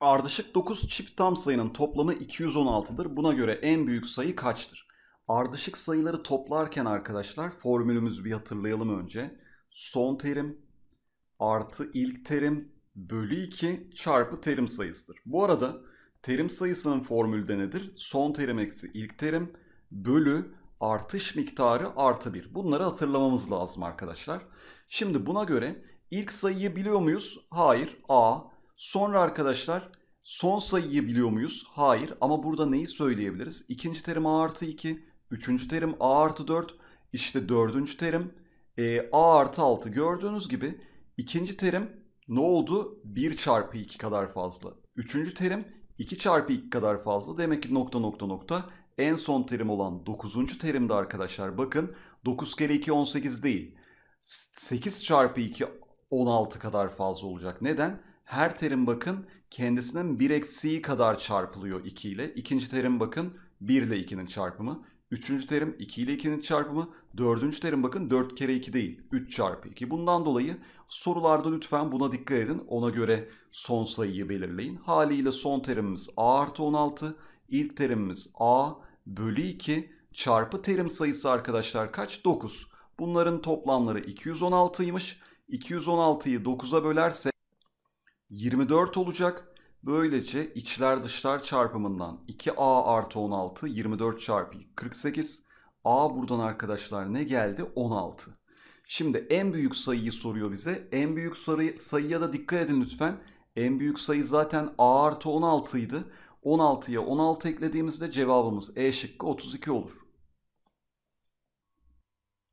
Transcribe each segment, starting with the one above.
Ardışık 9 çift tam sayının toplamı 216'dır. Buna göre en büyük sayı kaçtır? Ardışık sayıları toplarken arkadaşlar formülümüzü bir hatırlayalım önce. Son terim artı ilk terim bölü 2 çarpı terim sayısıdır. Bu arada terim sayısının formülü nedir? Son terim eksi ilk terim bölü artış miktarı artı 1. Bunları hatırlamamız lazım arkadaşlar. Şimdi buna göre ilk sayıyı biliyor muyuz? Hayır. A Sonra arkadaşlar son sayıyı biliyor muyuz? Hayır ama burada neyi söyleyebiliriz? İkinci terim a artı 2, üçüncü terim a artı 4, işte dördüncü terim e, a artı 6 gördüğünüz gibi ikinci terim ne oldu? 1 çarpı 2 kadar fazla. Üçüncü terim 2 çarpı 2 kadar fazla. Demek ki nokta nokta nokta en son terim olan 9. terimde arkadaşlar bakın 9 kere 2 18 değil. 8 çarpı 2 16 kadar fazla olacak. Neden? her terim bakın kendisinin bir eksiği kadar çarpılıyor 2 ile. İkinci terim bakın 1 ile 2'nin çarpımı. Üçüncü terim 2 ile 2'nin çarpımı. Dördüncü terim bakın 4 kere 2 değil 3 çarpı 2. Bundan dolayı sorularda lütfen buna dikkat edin. Ona göre son sayıyı belirleyin. Haliyle son terimimiz a artı 16. İlk terimimiz a bölü 2 çarpı terim sayısı arkadaşlar kaç? 9. Bunların toplamları 216'ymış. 216'yı 9'a bölerse 24 olacak. Böylece içler dışlar çarpımından 2a artı 16 24 çarpı 48. a buradan arkadaşlar ne geldi? 16. Şimdi en büyük sayıyı soruyor bize. En büyük sayı, sayıya da dikkat edin lütfen. En büyük sayı zaten a artı 16 idi. 16'ya 16 eklediğimizde cevabımız E şıkkı 32 olur.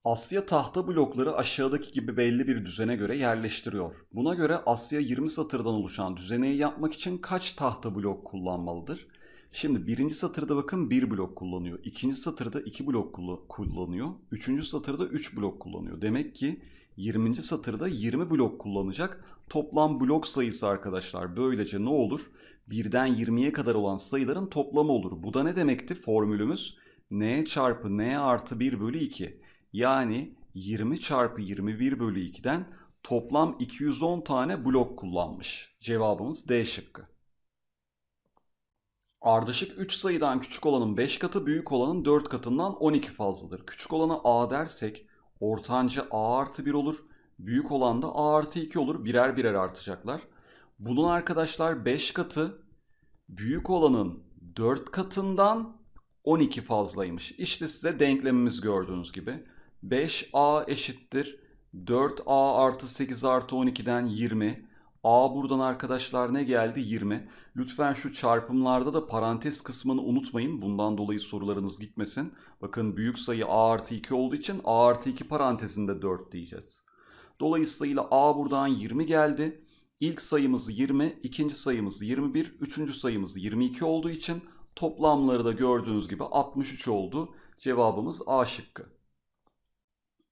Asya tahta blokları aşağıdaki gibi belli bir düzene göre yerleştiriyor. Buna göre Asya 20 satırdan oluşan düzeneyi yapmak için kaç tahta blok kullanmalıdır? Şimdi birinci satırda bakın bir blok kullanıyor. ikinci satırda iki blok kullanıyor. Üçüncü satırda üç blok kullanıyor. Demek ki 20. satırda 20 blok kullanacak. Toplam blok sayısı arkadaşlar böylece ne olur? Birden 20'ye kadar olan sayıların toplamı olur. Bu da ne demekti formülümüz? n çarpı n artı 1 bölü 2. Yani 20 çarpı 21 bölü 2'den toplam 210 tane blok kullanmış. Cevabımız D şıkkı. Ardışık 3 sayıdan küçük olanın 5 katı büyük olanın 4 katından 12 fazladır. Küçük olanı A dersek ortanca A artı 1 olur. Büyük olan da A artı 2 olur. Birer birer artacaklar. Bunun arkadaşlar 5 katı büyük olanın 4 katından 12 fazlaymış. İşte size denklemimiz gördüğünüz gibi. 5a eşittir 4a artı 8 artı 12'den 20. a buradan arkadaşlar ne geldi? 20. Lütfen şu çarpımlarda da parantez kısmını unutmayın. Bundan dolayı sorularınız gitmesin. Bakın büyük sayı a artı 2 olduğu için a artı 2 parantezinde 4 diyeceğiz. Dolayısıyla a buradan 20 geldi. İlk sayımız 20, ikinci sayımız 21, üçüncü sayımız 22 olduğu için toplamları da gördüğünüz gibi 63 oldu. Cevabımız A şıkkı.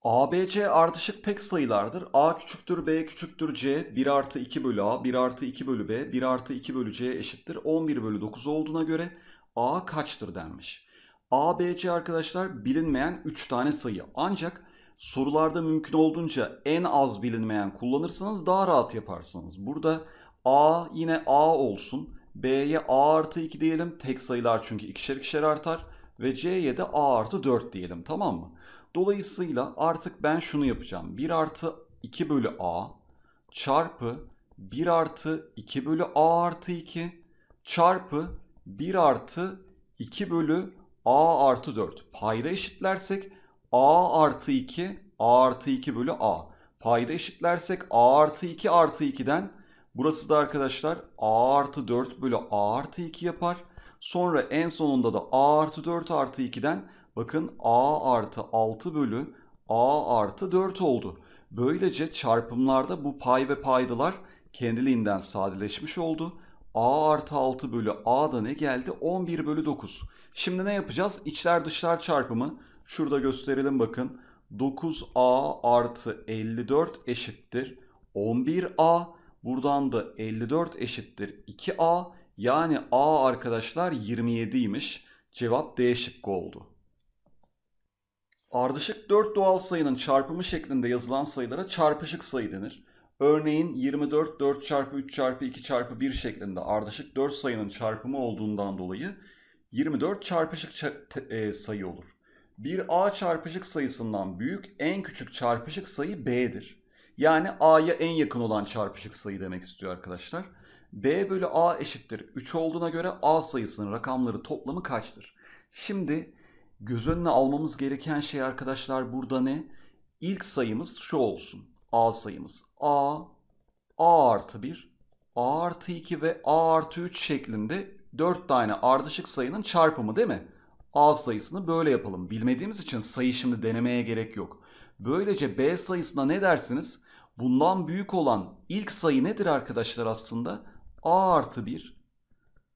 ABC ardışık tek sayılardır. A küçüktür, B küçüktür, C 1 artı 2 bölü A, 1 artı 2 bölü B, 1 artı 2 bölü C eşittir. 11 bölü 9 olduğuna göre A kaçtır denmiş. A, B, C arkadaşlar bilinmeyen 3 tane sayı. Ancak sorularda mümkün olduğunca en az bilinmeyen kullanırsanız daha rahat yaparsınız. Burada A yine A olsun. B'ye A artı 2 diyelim. Tek sayılar çünkü ikişer ikişer artar. Ve C'ye de A artı 4 diyelim tamam mı? Dolayısıyla artık ben şunu yapacağım. 1 artı 2 bölü a çarpı 1 artı 2 bölü a artı 2 çarpı 1 artı 2 bölü a artı 4. Payda eşitlersek a artı 2 a artı 2 bölü a. Payda eşitlersek a artı 2 artı 2'den burası da arkadaşlar a artı 4 bölü a artı 2 yapar. Sonra en sonunda da a artı 4 artı 2'den Bakın a artı 6 bölü a artı 4 oldu. Böylece çarpımlarda bu pay ve paydalar kendiliğinden sadeleşmiş oldu. a artı 6 bölü a da ne geldi? 11 bölü 9. Şimdi ne yapacağız? İçler dışlar çarpımı. Şurada gösterelim bakın. 9a artı 54 eşittir 11a. Buradan da 54 eşittir 2a. Yani a arkadaşlar 27'ymiş. Cevap D şıkkı oldu. Ardışık 4 doğal sayının çarpımı şeklinde yazılan sayılara çarpışık sayı denir. Örneğin 24 4 çarpı 3 çarpı 2 çarpı 1 şeklinde ardışık 4 sayının çarpımı olduğundan dolayı 24 çarpışık e, sayı olur. Bir A çarpışık sayısından büyük en küçük çarpışık sayı B'dir. Yani A'ya en yakın olan çarpışık sayı demek istiyor arkadaşlar. B bölü A eşittir 3 olduğuna göre A sayısının rakamları toplamı kaçtır? Şimdi göz önüne almamız gereken şey arkadaşlar burada ne? İlk sayımız şu olsun. A sayımız. A, A artı 1, A artı 2 ve A artı 3 şeklinde 4 tane ardışık sayının çarpımı değil mi? A sayısını böyle yapalım. Bilmediğimiz için sayı şimdi denemeye gerek yok. Böylece B sayısına ne dersiniz? Bundan büyük olan ilk sayı nedir arkadaşlar aslında? A artı 1,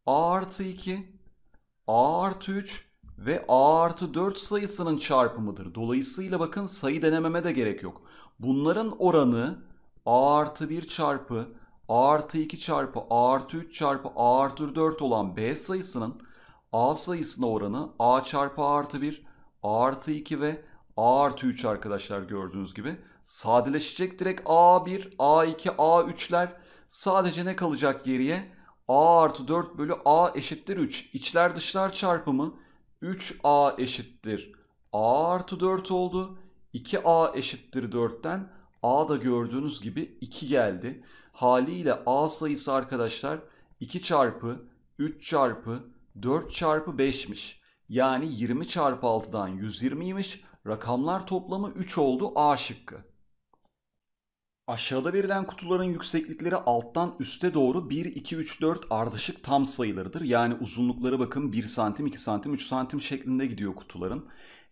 A artı 2, A artı 3 ve a artı 4 sayısının çarpımıdır. Dolayısıyla bakın sayı denememe de gerek yok. Bunların oranı a artı 1 çarpı a artı 2 çarpı a artı 3 çarpı a artı 4 olan b sayısının a sayısına oranı a çarpı a artı 1 a artı 2 ve a artı 3 arkadaşlar gördüğünüz gibi. Sadeleşecek direkt a1, a2, a3'ler sadece ne kalacak geriye? a artı 4 bölü a eşittir 3. İçler dışlar çarpımı 3a eşittir a artı 4 oldu. 2a eşittir 4'ten a da gördüğünüz gibi 2 geldi. Haliyle a sayısı arkadaşlar 2 çarpı 3 çarpı 4 çarpı 5'miş. Yani 20 çarpı 6'dan 120'ymiş. Rakamlar toplamı 3 oldu A şıkkı. Aşağıda verilen kutuların yükseklikleri alttan üste doğru 1, 2, 3, 4 ardışık tam sayılarıdır. Yani uzunlukları bakın 1 santim, 2 santim, 3 santim şeklinde gidiyor kutuların.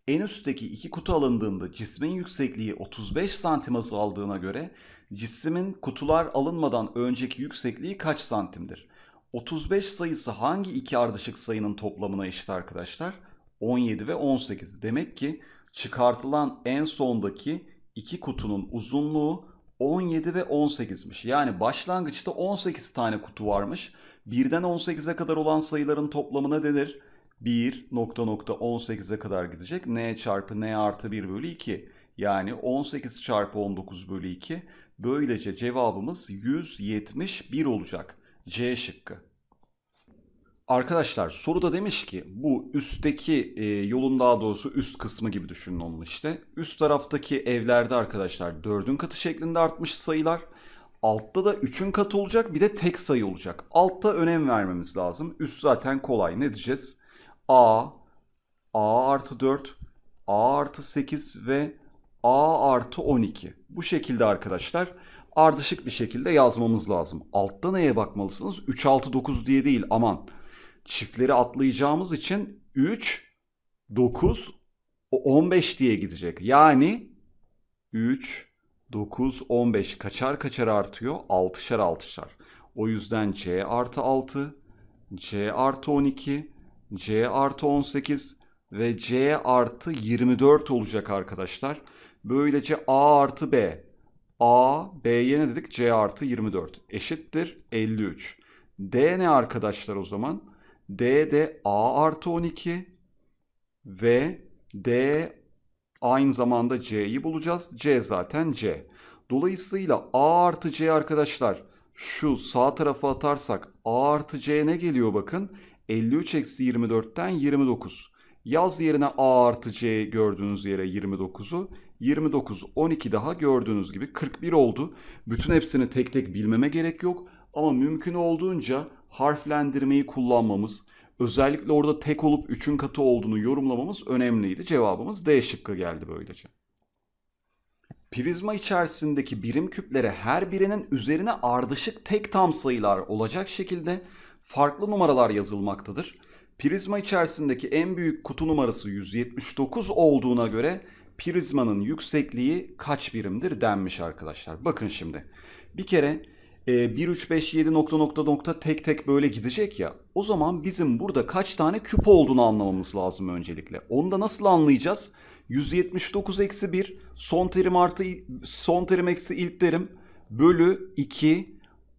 En üstteki iki kutu alındığında cismin yüksekliği 35 santim azaldığına göre cismin kutular alınmadan önceki yüksekliği kaç santimdir? 35 sayısı hangi iki ardışık sayının toplamına eşit arkadaşlar? 17 ve 18. Demek ki çıkartılan en sondaki iki kutunun uzunluğu 17 ve 18'miş. Yani başlangıçta 18 tane kutu varmış. 1'den 18'e kadar olan sayıların toplamına denir. 1 nokta nokta 18'e kadar gidecek. N çarpı N artı 1 bölü 2. Yani 18 çarpı 19 bölü 2. Böylece cevabımız 171 olacak. C şıkkı. Arkadaşlar soruda demiş ki bu üstteki e, yolun daha doğrusu üst kısmı gibi düşünün onun işte. Üst taraftaki evlerde arkadaşlar dördün katı şeklinde artmış sayılar. Altta da üçün katı olacak bir de tek sayı olacak. Altta önem vermemiz lazım. Üst zaten kolay ne diyeceğiz? A, A artı 4, A artı 8 ve A artı 12. Bu şekilde arkadaşlar ardışık bir şekilde yazmamız lazım. Altta neye bakmalısınız? 3, 6, 9 diye değil aman çiftleri atlayacağımız için 3, 9, 15 diye gidecek. Yani 3, 9, 15 kaçar kaçar artıyor? 6'şar 6'şar. O yüzden C artı 6, C artı 12, C artı 18 ve C artı 24 olacak arkadaşlar. Böylece A artı B. A, B'ye ne dedik? C artı 24 eşittir 53. D ne arkadaşlar o zaman? D de A artı 12 ve D aynı zamanda C'yi bulacağız. C zaten C. Dolayısıyla A artı C arkadaşlar şu sağ tarafa atarsak A artı C ne geliyor bakın. 53 eksi 24'ten 29. Yaz yerine A artı C gördüğünüz yere 29'u. 29, 12 daha gördüğünüz gibi 41 oldu. Bütün hepsini tek tek bilmeme gerek yok. Ama mümkün olduğunca harflendirmeyi kullanmamız, özellikle orada tek olup üçün katı olduğunu yorumlamamız önemliydi. Cevabımız D şıkkı geldi böylece. Prizma içerisindeki birim küplere her birinin üzerine ardışık tek tam sayılar olacak şekilde farklı numaralar yazılmaktadır. Prizma içerisindeki en büyük kutu numarası 179 olduğuna göre prizmanın yüksekliği kaç birimdir denmiş arkadaşlar. Bakın şimdi. Bir kere e, 1, 3, 5, 7 nokta nokta nokta tek tek böyle gidecek ya. O zaman bizim burada kaç tane küp olduğunu anlamamız lazım öncelikle. Onu da nasıl anlayacağız? 179 eksi 1 son terim artı son terim eksi ilk terim bölü 2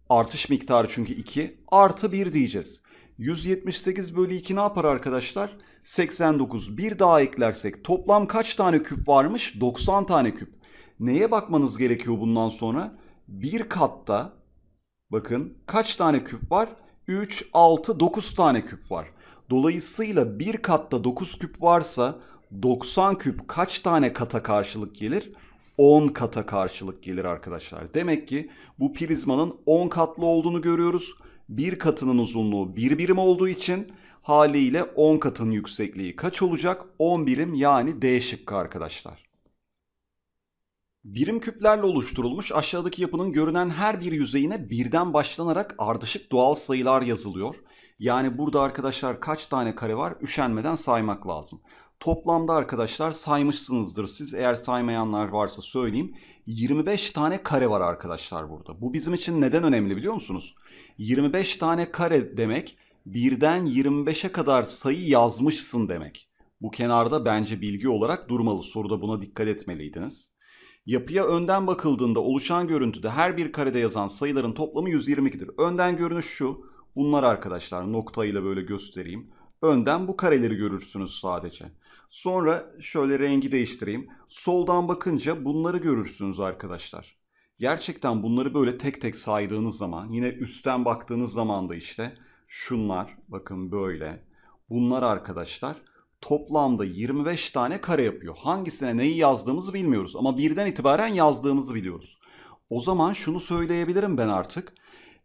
artış miktarı çünkü 2 artı 1 diyeceğiz. 178 bölü 2 ne yapar arkadaşlar? 89 bir daha eklersek toplam kaç tane küp varmış? 90 tane küp. Neye bakmanız gerekiyor bundan sonra? Bir katta Bakın kaç tane küp var? 3, 6, 9 tane küp var. Dolayısıyla bir katta 9 küp varsa 90 küp kaç tane kata karşılık gelir? 10 kata karşılık gelir arkadaşlar. Demek ki bu prizmanın 10 katlı olduğunu görüyoruz. Bir katının uzunluğu 1 bir birim olduğu için haliyle 10 katın yüksekliği kaç olacak? 10 birim yani D şıkkı arkadaşlar. Birim küplerle oluşturulmuş aşağıdaki yapının görünen her bir yüzeyine birden başlanarak ardışık doğal sayılar yazılıyor. Yani burada arkadaşlar kaç tane kare var üşenmeden saymak lazım. Toplamda arkadaşlar saymışsınızdır siz eğer saymayanlar varsa söyleyeyim. 25 tane kare var arkadaşlar burada. Bu bizim için neden önemli biliyor musunuz? 25 tane kare demek birden 25'e kadar sayı yazmışsın demek. Bu kenarda bence bilgi olarak durmalı. Soruda buna dikkat etmeliydiniz. Yapıya önden bakıldığında oluşan görüntüde her bir karede yazan sayıların toplamı 122'dir. Önden görünüş şu. Bunlar arkadaşlar noktayla böyle göstereyim. Önden bu kareleri görürsünüz sadece. Sonra şöyle rengi değiştireyim. Soldan bakınca bunları görürsünüz arkadaşlar. Gerçekten bunları böyle tek tek saydığınız zaman yine üstten baktığınız zaman da işte şunlar bakın böyle. Bunlar arkadaşlar toplamda 25 tane kare yapıyor. Hangisine neyi yazdığımızı bilmiyoruz ama birden itibaren yazdığımızı biliyoruz. O zaman şunu söyleyebilirim ben artık.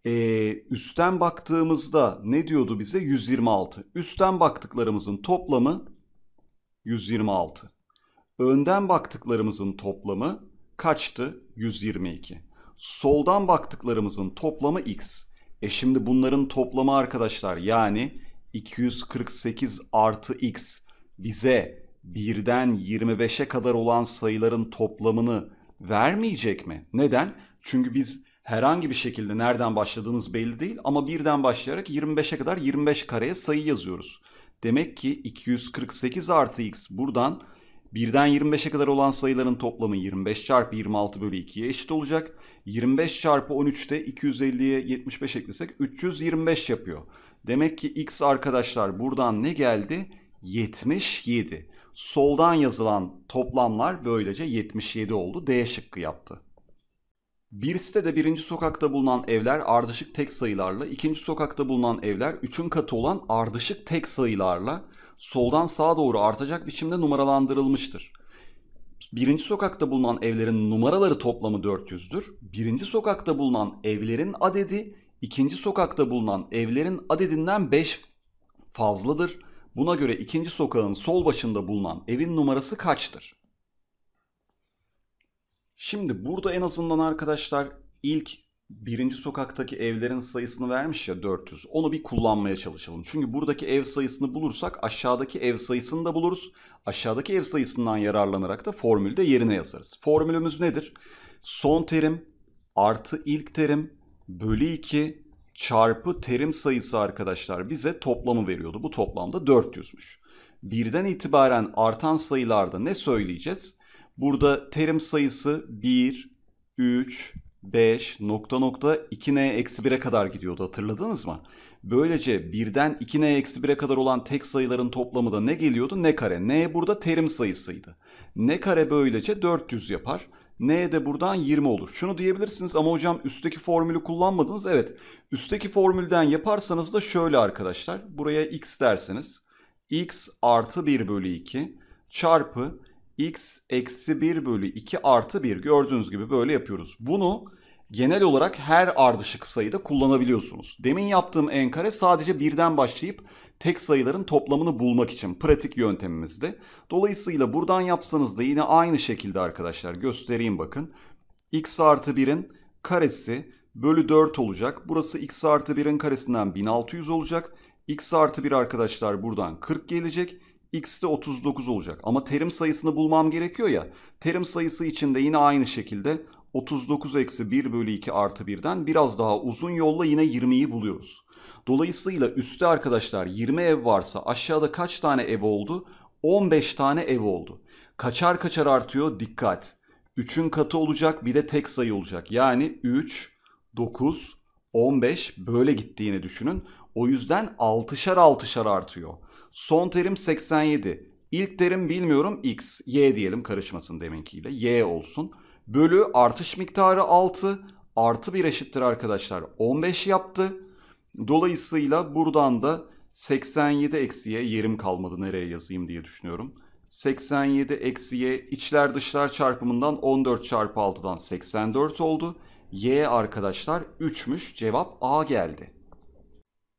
Ee, üstten baktığımızda ne diyordu bize? 126. Üstten baktıklarımızın toplamı 126. Önden baktıklarımızın toplamı kaçtı? 122. Soldan baktıklarımızın toplamı x. E şimdi bunların toplamı arkadaşlar yani 248 artı x bize birden 25'e kadar olan sayıların toplamını vermeyecek mi? Neden? Çünkü biz herhangi bir şekilde nereden başladığımız belli değil ama birden başlayarak 25'e kadar 25 kareye sayı yazıyoruz. Demek ki 248 artı x buradan birden 25'e kadar olan sayıların toplamı 25 çarpı 26 bölü 2'ye eşit olacak. 25 çarpı 13'te 250'ye 75 eklesek 325 yapıyor. Demek ki x arkadaşlar buradan ne geldi? 77. Soldan yazılan toplamlar böylece 77 oldu. D şıkkı yaptı. Bir sitede birinci sokakta bulunan evler ardışık tek sayılarla, ikinci sokakta bulunan evler üçün katı olan ardışık tek sayılarla soldan sağa doğru artacak biçimde numaralandırılmıştır. Birinci sokakta bulunan evlerin numaraları toplamı 400'dür. Birinci sokakta bulunan evlerin adedi ikinci sokakta bulunan evlerin adedinden 5 fazladır. Buna göre ikinci sokağın sol başında bulunan evin numarası kaçtır? Şimdi burada en azından arkadaşlar ilk birinci sokaktaki evlerin sayısını vermiş ya 400. Onu bir kullanmaya çalışalım. Çünkü buradaki ev sayısını bulursak aşağıdaki ev sayısını da buluruz. Aşağıdaki ev sayısından yararlanarak da formülde yerine yazarız. Formülümüz nedir? Son terim artı ilk terim bölü 2 çarpı terim sayısı arkadaşlar bize toplamı veriyordu. Bu toplamda 400'müş. Birden itibaren artan sayılarda ne söyleyeceğiz? Burada terim sayısı 1, 3, 5, nokta nokta 2n eksi 1'e kadar gidiyordu hatırladınız mı? Böylece birden 2n eksi 1'e kadar olan tek sayıların toplamı da ne geliyordu? N kare. N burada terim sayısıydı. N kare böylece 400 yapar. N de buradan 20 olur. Şunu diyebilirsiniz ama hocam üstteki formülü kullanmadınız. Evet üstteki formülden yaparsanız da şöyle arkadaşlar. Buraya x derseniz x artı 1 bölü 2 çarpı x eksi 1 bölü 2 artı 1 gördüğünüz gibi böyle yapıyoruz. Bunu genel olarak her ardışık sayıda kullanabiliyorsunuz. Demin yaptığım n kare sadece 1'den başlayıp tek sayıların toplamını bulmak için pratik yöntemimizdi. Dolayısıyla buradan yapsanız da yine aynı şekilde arkadaşlar göstereyim bakın. x artı 1'in karesi bölü 4 olacak. Burası x artı 1'in karesinden 1600 olacak. x artı 1 arkadaşlar buradan 40 gelecek. x de 39 olacak. Ama terim sayısını bulmam gerekiyor ya. Terim sayısı için de yine aynı şekilde 39 eksi 1 bölü 2 artı 1'den biraz daha uzun yolla yine 20'yi buluyoruz. Dolayısıyla üstte arkadaşlar 20 ev varsa aşağıda kaç tane ev oldu? 15 tane ev oldu. Kaçar kaçar artıyor dikkat. 3'ün katı olacak bir de tek sayı olacak. Yani 3, 9, 15 böyle gittiğini düşünün. O yüzden 6'şar 6'şar artıyor. Son terim 87. İlk terim bilmiyorum x, y diyelim karışmasın deminkiyle. Y olsun. Bölü artış miktarı 6 artı 1 eşittir arkadaşlar 15 yaptı. Dolayısıyla buradan da 87 eksiye yerim kalmadı nereye yazayım diye düşünüyorum. 87 eksiye içler dışlar çarpımından 14 çarpı 6'dan 84 oldu. Y arkadaşlar 3'müş cevap A geldi.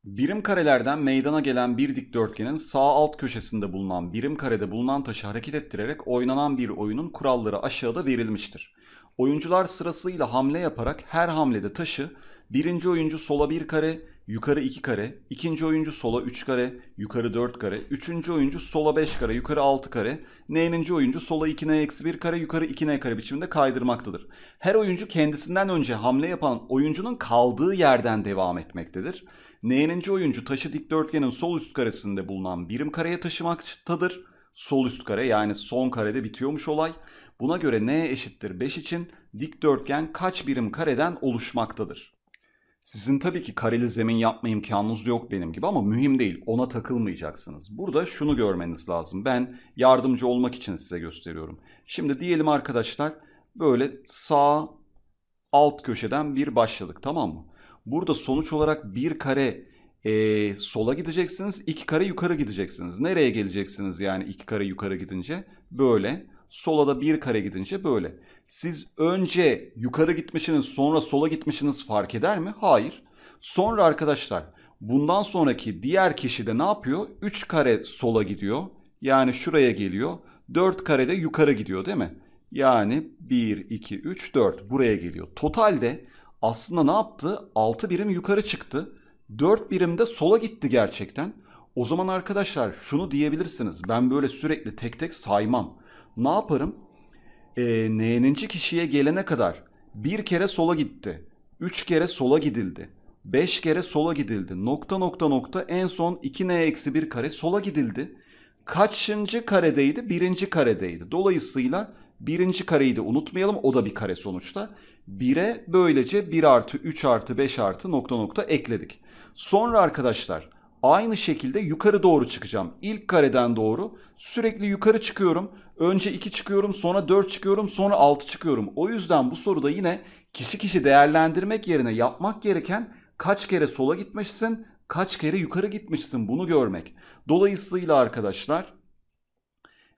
Birim karelerden meydana gelen bir dikdörtgenin sağ alt köşesinde bulunan birim karede bulunan taşı hareket ettirerek oynanan bir oyunun kuralları aşağıda verilmiştir. Oyuncular sırasıyla hamle yaparak her hamlede taşı birinci oyuncu sola bir kare, yukarı 2 kare, ikinci oyuncu sola 3 kare, yukarı 4 kare, üçüncü oyuncu sola 5 kare, yukarı 6 kare, n'ninci oyuncu sola 2n eksi 1 kare, yukarı 2n kare biçiminde kaydırmaktadır. Her oyuncu kendisinden önce hamle yapan oyuncunun kaldığı yerden devam etmektedir. n'ninci oyuncu taşı dikdörtgenin sol üst karesinde bulunan birim kareye taşımaktadır. Sol üst kare yani son karede bitiyormuş olay. Buna göre n eşittir 5 için dikdörtgen kaç birim kareden oluşmaktadır? Sizin tabii ki kareli zemin yapma imkanınız yok benim gibi ama mühim değil. Ona takılmayacaksınız. Burada şunu görmeniz lazım. Ben yardımcı olmak için size gösteriyorum. Şimdi diyelim arkadaşlar böyle sağ alt köşeden bir başladık tamam mı? Burada sonuç olarak bir kare e, sola gideceksiniz. iki kare yukarı gideceksiniz. Nereye geleceksiniz yani iki kare yukarı gidince? Böyle. Sola da bir kare gidince böyle. Siz önce yukarı gitmişsiniz sonra sola gitmişsiniz fark eder mi? Hayır. Sonra arkadaşlar bundan sonraki diğer kişi de ne yapıyor? 3 kare sola gidiyor. Yani şuraya geliyor. 4 kare de yukarı gidiyor değil mi? Yani 1, 2, 3, 4 buraya geliyor. Totalde aslında ne yaptı? 6 birim yukarı çıktı. 4 birim de sola gitti gerçekten. O zaman arkadaşlar şunu diyebilirsiniz. Ben böyle sürekli tek tek saymam. Ne yaparım? E, n'ninci kişiye gelene kadar bir kere sola gitti. Üç kere sola gidildi. Beş kere sola gidildi. Nokta nokta nokta en son 2n eksi kare sola gidildi. Kaçıncı karedeydi? Birinci karedeydi. Dolayısıyla birinci kareyi de unutmayalım. O da bir kare sonuçta. 1'e böylece 1 artı 3 artı 5 artı nokta nokta ekledik. Sonra arkadaşlar aynı şekilde yukarı doğru çıkacağım. İlk kareden doğru sürekli yukarı çıkıyorum. Önce 2 çıkıyorum, sonra 4 çıkıyorum, sonra 6 çıkıyorum. O yüzden bu soruda yine kişi kişi değerlendirmek yerine yapmak gereken kaç kere sola gitmişsin, kaç kere yukarı gitmişsin bunu görmek. Dolayısıyla arkadaşlar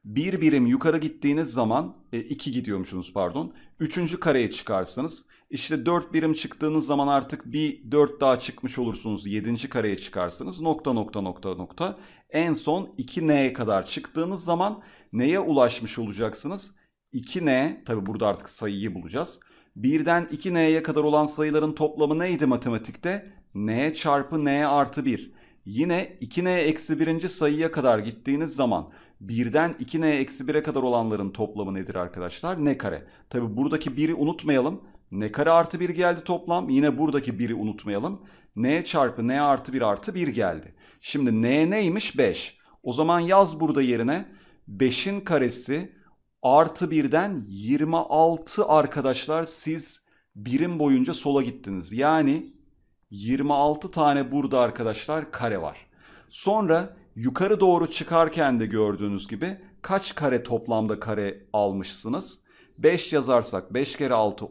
bir birim yukarı gittiğiniz zaman 2 e, gidiyormuşsunuz pardon. Üçüncü kareye çıkarsanız işte 4 birim çıktığınız zaman artık bir 4 daha çıkmış olursunuz. 7. kareye çıkarsınız. Nokta nokta nokta nokta. En son 2N'ye kadar çıktığınız zaman neye ulaşmış olacaksınız? 2N tabi burada artık sayıyı bulacağız. 1'den 2N'ye kadar olan sayıların toplamı neydi matematikte? N çarpı N artı 1. Yine 2N eksi 1. sayıya kadar gittiğiniz zaman 1'den 2N eksi 1'e kadar olanların toplamı nedir arkadaşlar? N kare. Tabi buradaki 1'i unutmayalım. Ne kare artı 1 geldi toplam. Yine buradaki 1'i unutmayalım. n çarpı n artı 1 artı 1 geldi. Şimdi n neymiş? 5. O zaman yaz burada yerine 5'in karesi artı 1'den 26 arkadaşlar siz birim boyunca sola gittiniz. Yani 26 tane burada arkadaşlar kare var. Sonra yukarı doğru çıkarken de gördüğünüz gibi kaç kare toplamda kare almışsınız? 5 yazarsak 5 kere 6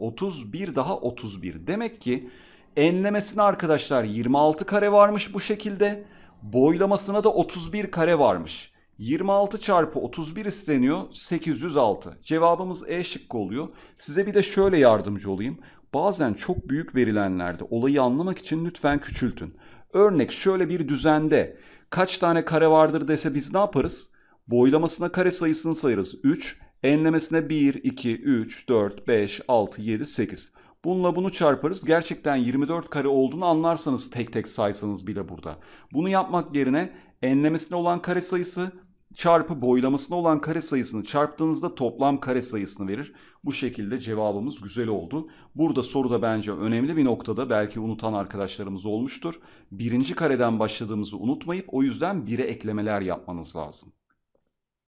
bir daha 31. Demek ki enlemesine arkadaşlar 26 kare varmış bu şekilde. Boylamasına da 31 kare varmış. 26 çarpı 31 isteniyor 806. Cevabımız E şıkkı oluyor. Size bir de şöyle yardımcı olayım. Bazen çok büyük verilenlerde olayı anlamak için lütfen küçültün. Örnek şöyle bir düzende kaç tane kare vardır dese biz ne yaparız? Boylamasına kare sayısını sayırız 3, Enlemesine 1, 2, 3, 4, 5, 6, 7, 8. Bununla bunu çarparız. Gerçekten 24 kare olduğunu anlarsanız tek tek saysanız bile burada. Bunu yapmak yerine enlemesine olan kare sayısı çarpı boylamasına olan kare sayısını çarptığınızda toplam kare sayısını verir. Bu şekilde cevabımız güzel oldu. Burada soruda bence önemli bir noktada belki unutan arkadaşlarımız olmuştur. Birinci kareden başladığımızı unutmayıp o yüzden bire eklemeler yapmanız lazım.